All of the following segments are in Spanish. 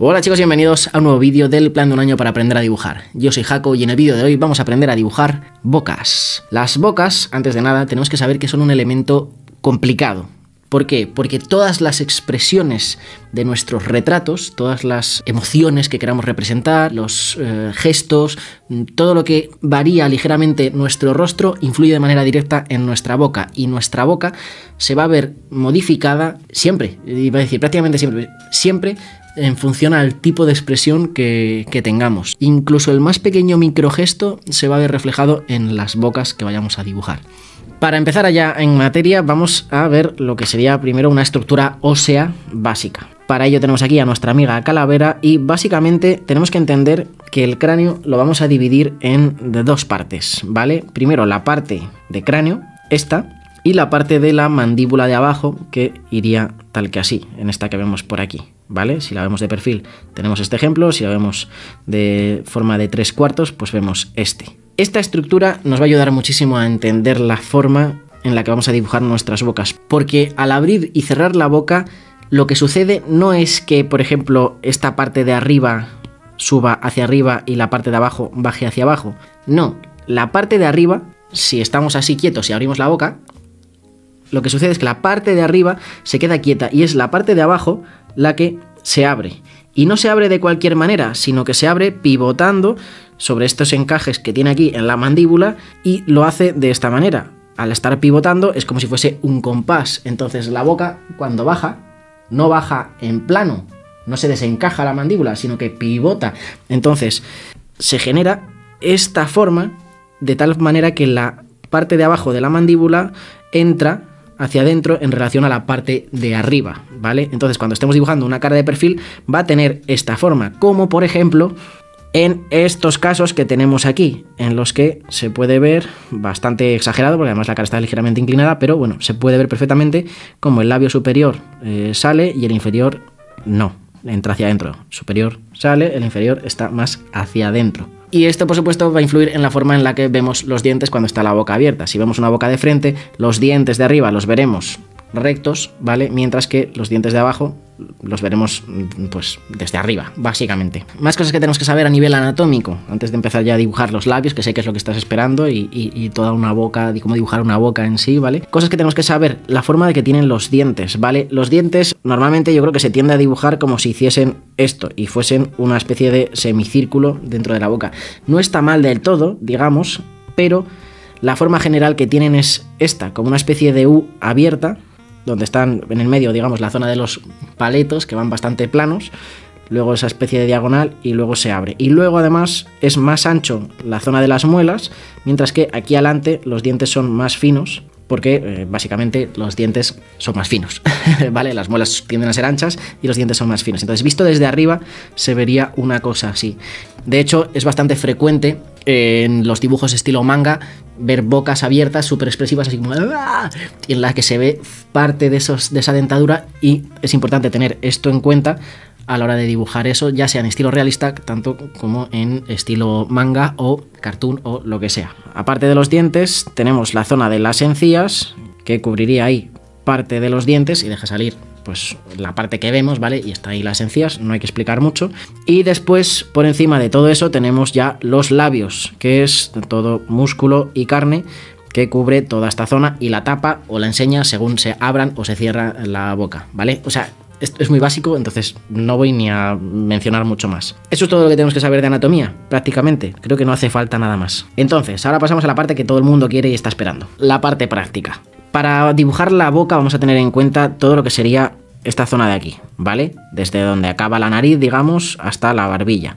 Hola chicos, bienvenidos a un nuevo vídeo del plan de un año para aprender a dibujar. Yo soy Jaco y en el vídeo de hoy vamos a aprender a dibujar bocas. Las bocas, antes de nada, tenemos que saber que son un elemento complicado. ¿Por qué? Porque todas las expresiones de nuestros retratos, todas las emociones que queramos representar, los eh, gestos, todo lo que varía ligeramente nuestro rostro influye de manera directa en nuestra boca y nuestra boca se va a ver modificada siempre, iba a decir prácticamente siempre, siempre en función al tipo de expresión que, tengamos. Incluso el más pequeño microgesto se va a ver reflejado en las bocas que vayamos a dibujar. Para empezar allá en materia, vamos a ver lo que sería primero una estructura ósea básica. Para ello tenemos aquí a nuestra amiga Calavera y básicamente tenemos que entender que el cráneo lo vamos a dividir en dos partes, ¿vale? Primero la parte de cráneo, esta, y la parte de la mandíbula de abajo que iría tal que así, en esta que vemos por aquí. ¿vale? Si la vemos de perfil tenemos este ejemplo, si la vemos de forma de tres cuartos, pues vemos este. Esta estructura nos va a ayudar muchísimo a entender la forma en la que vamos a dibujar nuestras bocas, porque al abrir y cerrar la boca, lo que sucede no es que, por ejemplo, esta parte de arriba suba hacia arriba y la parte de abajo baje hacia abajo. No, la parte de arriba, si estamos así quietos y abrimos la boca, lo que sucede es que la parte de arriba se queda quieta y es la parte de abajo la que se abre. Y no se abre de cualquier manera, sino que se abre pivotando sobre estos encajes que tiene aquí en la mandíbula y lo hace de esta manera. Al estar pivotando es como si fuese un compás. Entonces la boca cuando baja no baja en plano, no se desencaja la mandíbula, sino que pivota. Entonces se genera esta forma de tal manera que la parte de abajo de la mandíbula entra hacia adentro en relación a la parte de arriba, ¿vale? Entonces cuando estemos dibujando una cara de perfil va a tener esta forma, como por ejemplo en estos casos que tenemos aquí, en los que se puede ver bastante exagerado, porque además la cara está ligeramente inclinada, pero bueno, se puede ver perfectamente como el labio superior eh, sale y el inferior no, entra hacia adentro, superior sale, el inferior está más hacia adentro. Y esto, por supuesto, va a influir en la forma en la que vemos los dientes cuando está la boca abierta. Si vemos una boca de frente, los dientes de arriba los veremos rectos, ¿vale? Mientras que los dientes de abajo los veremos mm, pues desde arriba, básicamente. Más cosas que tenemos que saber a nivel anatómico, antes de empezar ya a dibujar los labios, que sé que es lo que estás esperando, y, y toda una boca, y cómo dibujar una boca en sí, ¿vale? Cosas que tenemos que saber, la forma de que tienen los dientes, ¿vale? Los dientes normalmente yo creo que se tiende a dibujar como si hiciesen esto y fuesen una especie de semicírculo dentro de la boca. No está mal del todo, digamos, pero la forma general que tienen es esta, como una especie de U abierta donde están en el medio, digamos, la zona de los paletos, que van bastante planos, luego esa especie de diagonal y luego se abre. Y luego además es más ancho la zona de las muelas, mientras que aquí adelante los dientes son más finos, porque eh, básicamente los dientes son más finos, ¿vale? Las muelas tienden a ser anchas y los dientes son más finos. Entonces, visto desde arriba, se vería una cosa así. De hecho, es bastante frecuente en los dibujos estilo manga ver bocas abiertas, súper expresivas, así como ah", en la que se ve parte de, esos, de esa dentadura y es importante tener esto en cuenta a la hora de dibujar eso, ya sea en estilo realista, tanto como en estilo manga o cartoon o lo que sea. Aparte de los dientes, tenemos la zona de las encías, que cubriría ahí parte de los dientes y deja salir pues la parte que vemos, ¿vale? Y está ahí las encías, no hay que explicar mucho. Y después, por encima de todo eso, tenemos ya los labios, que es todo músculo y carne, que cubre toda esta zona y la tapa o la enseña según se abran o se cierra la boca, ¿vale? O sea, esto es muy básico, entonces no voy ni a mencionar mucho más. Eso es todo lo que tenemos que saber de anatomía, prácticamente. Creo que no hace falta nada más. Entonces, ahora pasamos a la parte que todo el mundo quiere y está esperando, la parte práctica. Para dibujar la boca vamos a tener en cuenta todo lo que sería esta zona de aquí, ¿vale? Desde donde acaba la nariz, digamos, hasta la barbilla.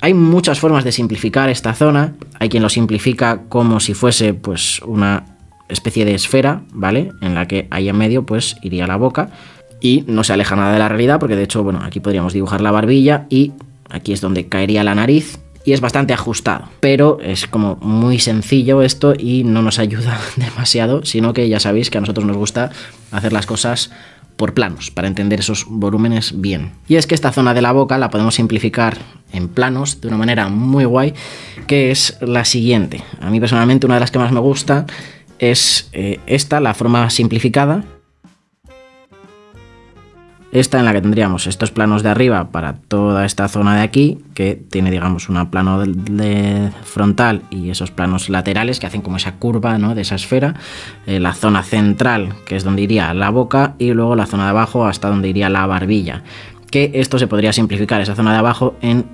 Hay muchas formas de simplificar esta zona. Hay quien lo simplifica como si fuese pues una especie de esfera, ¿vale? En la que ahí en medio pues iría la boca y no se aleja nada de la realidad porque de hecho, bueno, aquí podríamos dibujar la barbilla y aquí es donde caería la nariz y es bastante ajustado. Pero es como muy sencillo esto y no nos ayuda demasiado, sino que ya sabéis que a nosotros nos gusta hacer las cosas por planos, para entender esos volúmenes bien. Y es que esta zona de la boca la podemos simplificar en planos de una manera muy guay, que es la siguiente. A mí personalmente una de las que más me gusta es eh, esta, la forma simplificada, esta en la que tendríamos estos planos de arriba para toda esta zona de aquí, que tiene, digamos, un plano de, frontal y esos planos laterales que hacen como esa curva de esa esfera, eh, la zona central, que es donde iría la boca, y luego la zona de abajo hasta donde iría la barbilla. Que esto se podría simplificar, esa zona de abajo, en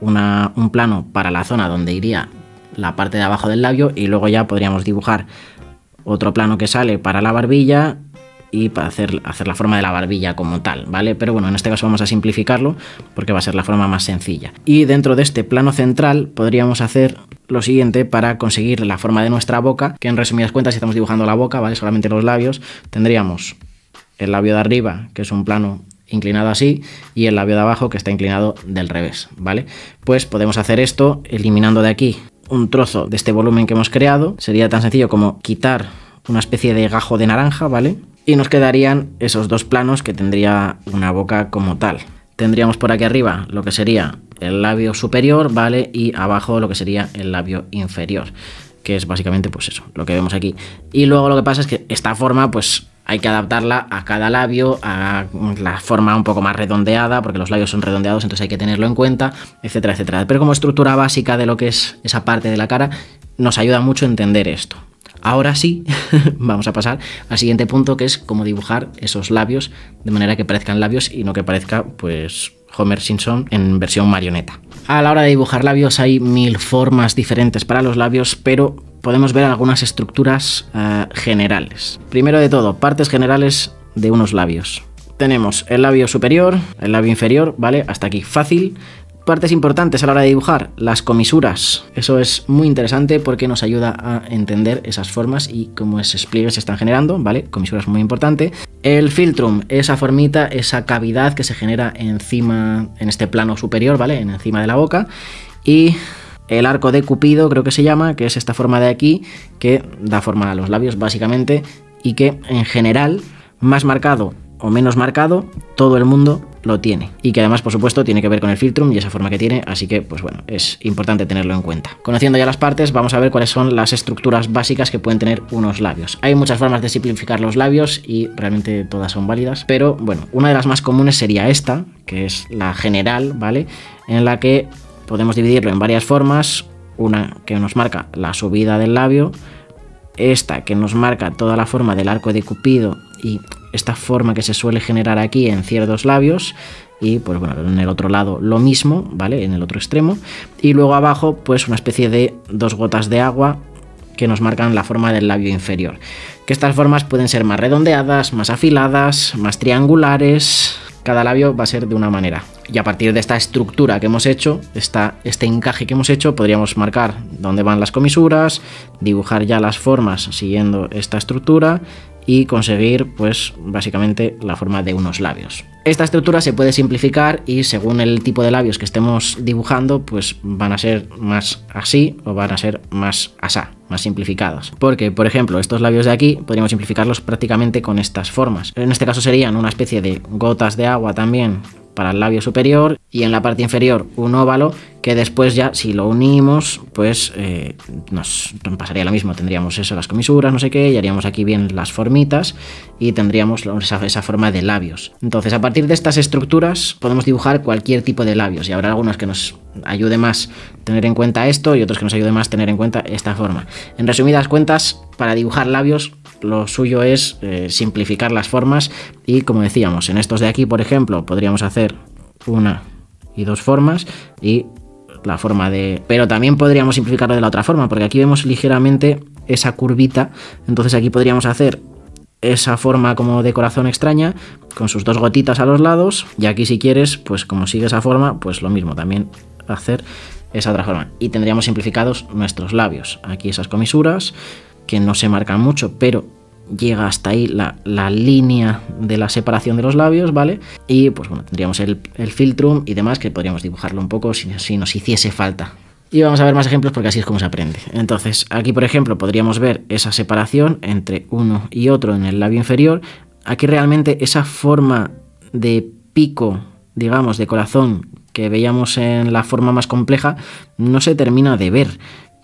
un plano para la zona donde iría la parte de abajo del labio, y luego ya podríamos dibujar otro plano que sale para la barbilla y para hacer, hacer la forma de la barbilla como tal, ¿vale? Pero bueno, en este caso vamos a simplificarlo porque va a ser la forma más sencilla. Y dentro de este plano central podríamos hacer lo siguiente para conseguir la forma de nuestra boca, que en resumidas cuentas si estamos dibujando la boca, ¿vale? Solamente los labios, tendríamos el labio de arriba, que es un plano inclinado así, y el labio de abajo que está inclinado del revés, ¿vale? Pues podemos hacer esto eliminando de aquí un trozo de este volumen que hemos creado. Sería tan sencillo como quitar una especie de gajo de naranja, ¿vale? Y nos quedarían esos dos planos que tendría una boca como tal. Tendríamos por aquí arriba lo que sería el labio superior, ¿vale? Y abajo lo que sería el labio inferior, que es básicamente pues eso, lo que vemos aquí. Y luego lo que pasa es que esta forma pues hay que adaptarla a cada labio, a la forma un poco más redondeada, porque los labios son redondeados, entonces hay que tenerlo en cuenta, etcétera, etcétera. Pero como estructura básica de lo que es esa parte de la cara, nos ayuda mucho a entender esto, Ahora sí, vamos a pasar al siguiente punto que es cómo dibujar esos labios de manera que parezcan labios y no que parezca pues Homer Simpson en versión marioneta. A la hora de dibujar labios hay mil formas diferentes para los labios, pero podemos ver algunas estructuras eh, generales. Primero de todo, partes generales de unos labios. Tenemos el labio superior, el labio inferior, ¿vale? Hasta aquí fácil. Partes importantes a la hora de dibujar, las comisuras. Eso es muy interesante porque nos ayuda a entender esas formas y cómo esos pliegues se están generando, ¿vale? Comisuras muy importante. El filtrum, esa formita, esa cavidad que se genera encima, en este plano superior, ¿vale? En encima de la boca. Y el arco de Cupido, creo que se llama, que es esta forma de aquí, que da forma a los labios básicamente y que en general más marcado o menos marcado, todo el mundo lo tiene. Y que además, por supuesto, tiene que ver con el filtrum y esa forma que tiene, así que, pues bueno, es importante tenerlo en cuenta. Conociendo ya las partes, vamos a ver cuáles son las estructuras básicas que pueden tener unos labios. Hay muchas formas de simplificar los labios y realmente todas son válidas, pero bueno, una de las más comunes sería esta, que es la general, ¿vale? En la que podemos dividirlo en varias formas, una que nos marca la subida del labio, esta que nos marca toda la forma del arco de Cupido y esta forma que se suele generar aquí en ciertos labios y pues bueno, en el otro lado lo mismo, ¿vale? En el otro extremo y luego abajo pues una especie de dos gotas de agua que nos marcan la forma del labio inferior. Que estas formas pueden ser más redondeadas, más afiladas, más triangulares, cada labio va a ser de una manera. Y a partir de esta estructura que hemos hecho, este encaje que hemos hecho, podríamos marcar dónde van las comisuras, dibujar ya las formas siguiendo esta estructura y conseguir pues básicamente la forma de unos labios. Esta estructura se puede simplificar y según el tipo de labios que estemos dibujando, pues van a ser más así o van a ser más asá, más simplificados. Porque, por ejemplo, estos labios de aquí podríamos simplificarlos prácticamente con estas formas. En este caso serían una especie de gotas de agua también para el labio superior y en la parte inferior un óvalo que después ya si lo unimos, pues eh, nos pasaría lo mismo, tendríamos eso, las comisuras, no sé qué, y haríamos aquí bien las formitas y tendríamos esa, esa, forma de labios. Entonces a partir de estas estructuras podemos dibujar cualquier tipo de labios y habrá algunos que nos ayude más tener en cuenta esto y otros que nos ayude más tener en cuenta esta forma. En resumidas cuentas, para dibujar labios lo suyo es eh, simplificar las formas y como decíamos, en estos de aquí, por ejemplo, podríamos hacer una y dos formas y la forma de... Pero también podríamos simplificarlo de la otra forma, porque aquí vemos ligeramente esa curvita, entonces aquí podríamos hacer esa forma como de corazón extraña, con sus dos gotitas a los lados, y aquí si quieres, pues como sigue esa forma, pues lo mismo, también hacer esa otra forma. Y tendríamos simplificados nuestros labios, aquí esas comisuras, que no se marcan mucho, pero llega hasta ahí la, línea de la separación de los labios, ¿vale? Y pues bueno, tendríamos el, filtrum y demás que podríamos dibujarlo un poco si, si nos hiciese falta. Y vamos a ver más ejemplos porque así es como se aprende. Entonces, aquí por ejemplo podríamos ver esa separación entre uno y otro en el labio inferior. Aquí realmente esa forma de pico, digamos, de corazón que veíamos en la forma más compleja, no se termina de ver.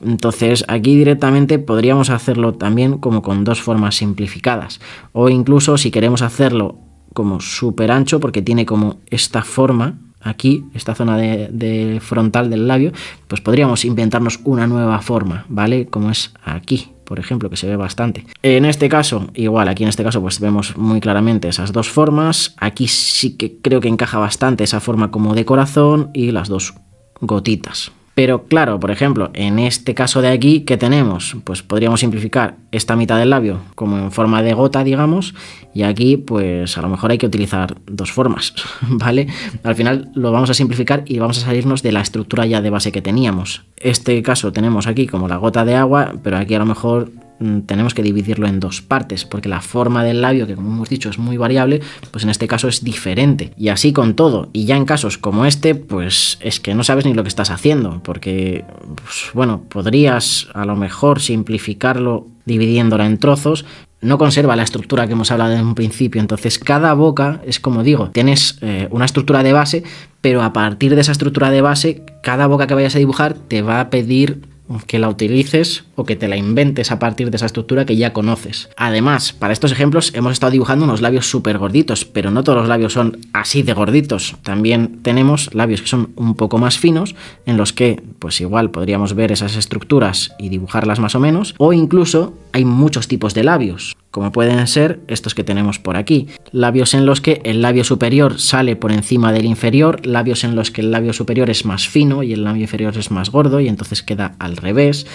Entonces aquí directamente podríamos hacerlo también como con dos formas simplificadas. O incluso si queremos hacerlo como súper ancho porque tiene como esta forma aquí, esta zona de, de, frontal del labio, pues podríamos inventarnos una nueva forma, ¿vale? Como es aquí, por ejemplo, que se ve bastante. En este caso, igual, aquí en este caso pues vemos muy claramente esas dos formas. Aquí sí que creo que encaja bastante esa forma como de corazón y las dos gotitas, pero claro, por ejemplo, en este caso de aquí, ¿qué tenemos? Pues podríamos simplificar esta mitad del labio como en forma de gota, digamos, y aquí pues a lo mejor hay que utilizar dos formas, ¿vale? Al final lo vamos a simplificar y vamos a salirnos de la estructura ya de base que teníamos. Este caso tenemos aquí como la gota de agua, pero aquí a lo mejor Mm, tenemos que dividirlo en dos partes, porque la forma del labio, que como hemos dicho es muy variable, pues en este caso es diferente. Y así con todo. Y ya en casos como este, pues es que no sabes ni lo que estás haciendo, porque, pues, bueno, podrías a lo mejor simplificarlo dividiéndola en trozos, no conserva la estructura que hemos hablado en un principio. Entonces, cada boca es como digo, tienes eh, una estructura de base, pero a partir de esa estructura de base, cada boca que vayas a dibujar te va a pedir que la utilices o que te la inventes a partir de esa estructura que ya conoces. Además, para estos ejemplos hemos estado dibujando unos labios súper gorditos, pero no todos los labios son así de gorditos. También tenemos labios que son un poco más finos, en los que pues igual podríamos ver esas estructuras y dibujarlas más o menos, o incluso hay muchos tipos de labios, como pueden ser estos que tenemos por aquí. Labios en los que el labio superior sale por encima del inferior, labios en los que el labio superior es más fino y el labio inferior es más gordo y entonces queda al revés.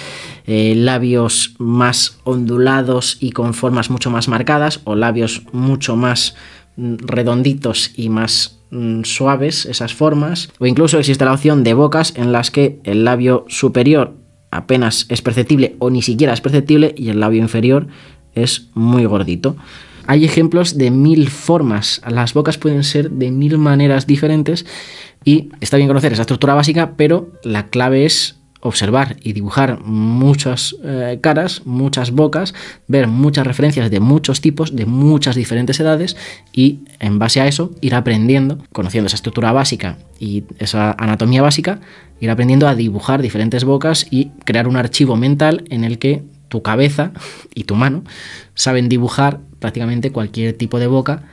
Eh, labios más ondulados y con formas mucho más marcadas o labios mucho más mm, redonditos y más mm, suaves esas formas, o incluso existe la opción de bocas en las que el labio superior apenas es perceptible o ni siquiera es perceptible y el labio inferior es muy gordito. Hay ejemplos de mil formas, las bocas pueden ser de mil maneras diferentes y está bien conocer esa estructura básica, pero la clave es observar y dibujar muchas eh, caras, muchas bocas, ver muchas referencias de muchos tipos, de muchas diferentes edades y en base a eso ir aprendiendo, conociendo esa estructura básica y esa anatomía básica, ir aprendiendo a dibujar diferentes bocas y crear un archivo mental en el que tu cabeza y tu mano saben dibujar prácticamente cualquier tipo de boca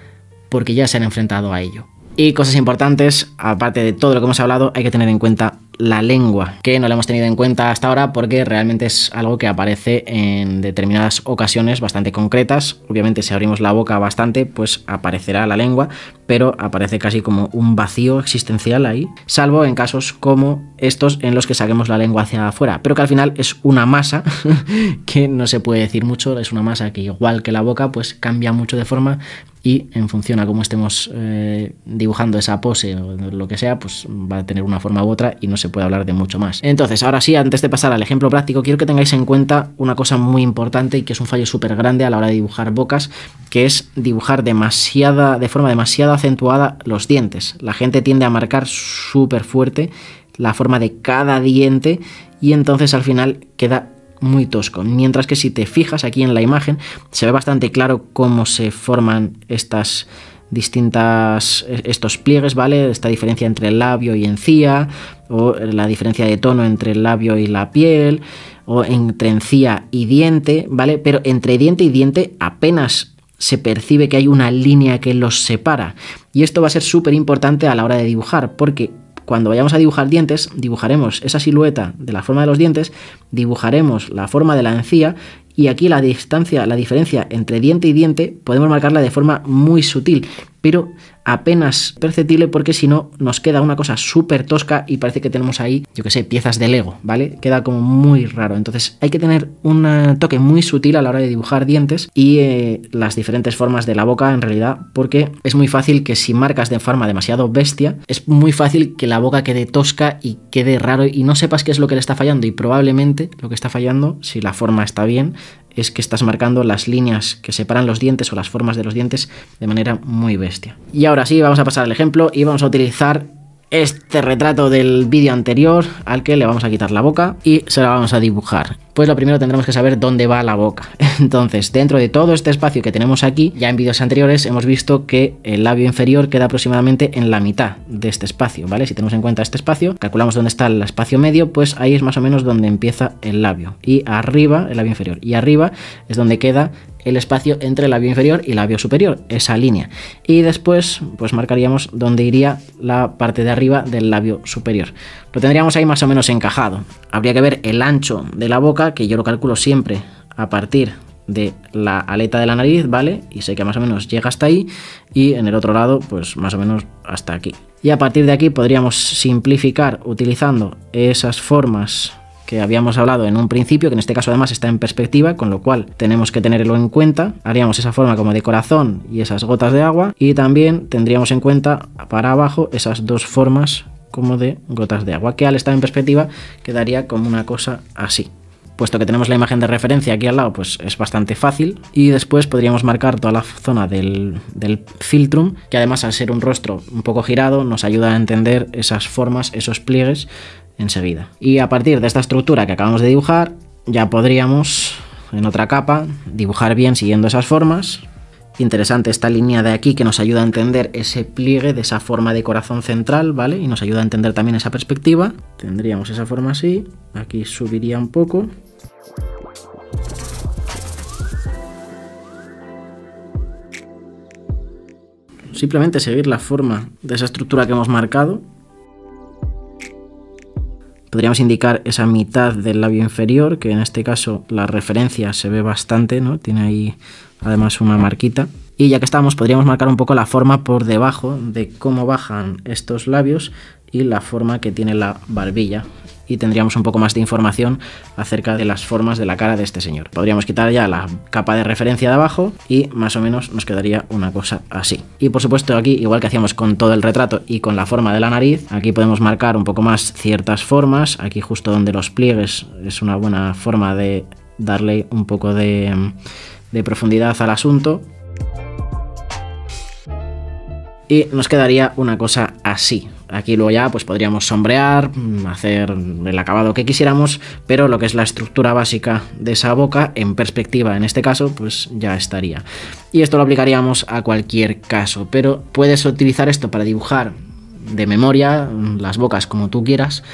porque ya se han enfrentado a ello. Y cosas importantes, aparte de todo lo que hemos hablado, hay que tener en cuenta la lengua, que no la hemos tenido en cuenta hasta ahora porque realmente es algo que aparece en determinadas ocasiones bastante concretas. Obviamente si abrimos la boca bastante, pues aparecerá la lengua, pero aparece casi como un vacío existencial ahí, salvo en casos como estos en los que saquemos la lengua hacia afuera, pero que al final es una masa que no se puede decir mucho, es una masa que igual que la boca, pues cambia mucho de forma, y en función a cómo estemos eh, dibujando esa pose o lo que sea, pues va a tener una forma u otra y no se puede hablar de mucho más. Entonces, ahora sí, antes de pasar al ejemplo práctico, quiero que tengáis en cuenta una cosa muy importante y que es un fallo súper grande a la hora de dibujar bocas, que es dibujar demasiada, de forma demasiado acentuada los dientes. La gente tiende a marcar súper fuerte la forma de cada diente y entonces al final queda muy tosco. Mientras que si te fijas aquí en la imagen, se ve bastante claro cómo se forman estas distintas e, estos pliegues, ¿vale? Esta diferencia entre el labio y encía, o la diferencia de tono entre el labio y la piel, o entre encía y diente, ¿vale? Pero entre diente y diente apenas se percibe que hay una línea que los separa. Y esto va a ser súper importante a la hora de dibujar, porque cuando vayamos a dibujar dientes, dibujaremos esa silueta de la forma de los dientes, dibujaremos la forma de la encía y aquí la distancia, la diferencia entre diente y diente, podemos marcarla de forma muy sutil pero apenas perceptible porque si no nos queda una cosa súper tosca y parece que tenemos ahí, yo que sé, piezas de Lego, ¿vale? Queda como muy raro. Entonces hay que tener un eh, toque muy sutil a la hora de dibujar dientes y eh, las diferentes formas de la boca en realidad porque es muy fácil que si marcas de forma demasiado bestia, es muy fácil que la boca quede tosca y quede raro y no sepas qué es lo que le está fallando y probablemente lo que está fallando, si la forma está bien, es que estás marcando las líneas que separan los dientes o las formas de los dientes de manera muy bestia. Y ahora sí, vamos a pasar al ejemplo y vamos a utilizar este retrato del vídeo anterior al que le vamos a quitar la boca y se la vamos a dibujar. Pues lo primero tendremos que saber dónde va la boca. Entonces, dentro de todo este espacio que tenemos aquí, ya en vídeos anteriores hemos visto que el labio inferior queda aproximadamente en la mitad de este espacio, ¿vale? Si tenemos en cuenta este espacio, calculamos dónde está el espacio medio, pues ahí es más o menos donde empieza el labio. Y arriba, el labio inferior, y arriba es donde queda el espacio entre el labio inferior y el labio superior, esa línea. Y después, pues marcaríamos dónde iría la parte de arriba del labio superior. Lo tendríamos ahí más o menos encajado. Habría que ver el ancho de la boca, que yo lo calculo siempre a partir de la aleta de la nariz, ¿vale? Y sé que más o menos llega hasta ahí y en el otro lado, pues más o menos hasta aquí. Y a partir de aquí podríamos simplificar utilizando esas formas que habíamos hablado en un principio, que en este caso además está en perspectiva, con lo cual tenemos que tenerlo en cuenta. Haríamos esa forma como de corazón y esas gotas de agua y también tendríamos en cuenta para abajo esas dos formas como de gotas de agua, que al estar en perspectiva quedaría como una cosa así puesto que tenemos la imagen de referencia aquí al lado, pues es bastante fácil. Y después podríamos marcar toda la zona del, del, filtrum, que además al ser un rostro un poco girado nos ayuda a entender esas formas, esos pliegues enseguida. Y a partir de esta estructura que acabamos de dibujar, ya podríamos, en otra capa, dibujar bien siguiendo esas formas. Interesante esta línea de aquí que nos ayuda a entender ese pliegue de esa forma de corazón central, ¿vale? Y nos ayuda a entender también esa perspectiva. Tendríamos esa forma así, aquí subiría un poco. Simplemente seguir la forma de esa estructura que hemos marcado podríamos indicar esa mitad del labio inferior, que en este caso la referencia se ve bastante, ¿no? Tiene ahí además una marquita. Y ya que estábamos podríamos marcar un poco la forma por debajo de cómo bajan estos labios y la forma que tiene la barbilla y tendríamos un poco más de información acerca de las formas de la cara de este señor. Podríamos quitar ya la capa de referencia de abajo y más o menos nos quedaría una cosa así. Y por supuesto aquí, igual que hacíamos con todo el retrato y con la forma de la nariz, aquí podemos marcar un poco más ciertas formas. Aquí justo donde los pliegues es una buena forma de darle un poco de, profundidad al asunto y nos quedaría una cosa así. Aquí luego ya pues podríamos sombrear, mm, hacer el acabado que quisiéramos, pero lo que es la estructura básica de esa boca en perspectiva en este caso pues ya estaría. Y esto lo aplicaríamos a cualquier caso, pero puedes utilizar esto para dibujar de memoria mm, las bocas como tú quieras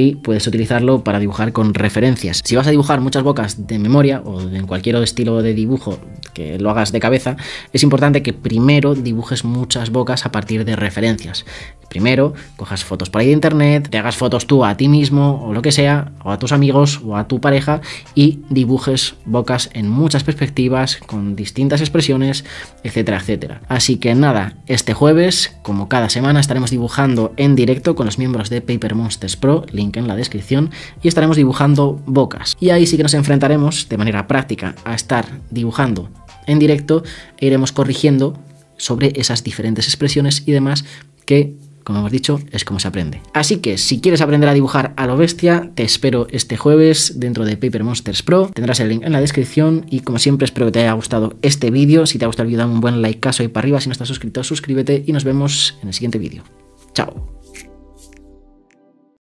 y puedes utilizarlo para dibujar con referencias. Si vas a dibujar muchas bocas de memoria o en cualquier otro estilo de dibujo que lo hagas de cabeza, es importante que primero dibujes muchas bocas a partir de referencias. Primero, cojas fotos por ahí de internet, te hagas fotos tú a ti mismo o lo que sea, o a tus amigos o a tu pareja y dibujes bocas en muchas perspectivas, con distintas expresiones, etcétera, etcétera. Así que nada, este jueves, como cada semana, estaremos dibujando en directo con los miembros de Paper Monsters Pro, en la descripción, y estaremos dibujando bocas. Y ahí sí que nos enfrentaremos de manera práctica a estar dibujando en directo e iremos corrigiendo sobre esas diferentes expresiones y demás que como hemos dicho, es como se aprende. Así que si quieres aprender a dibujar a lo bestia, te espero este jueves dentro de Paper Monsters Pro. Tendrás el link en la descripción y como siempre espero que te haya gustado este vídeo. Si te ha gustado el vídeo, dame un buen like, caso ahí para arriba. Si no estás suscrito, suscríbete y nos vemos en el siguiente vídeo. Chao.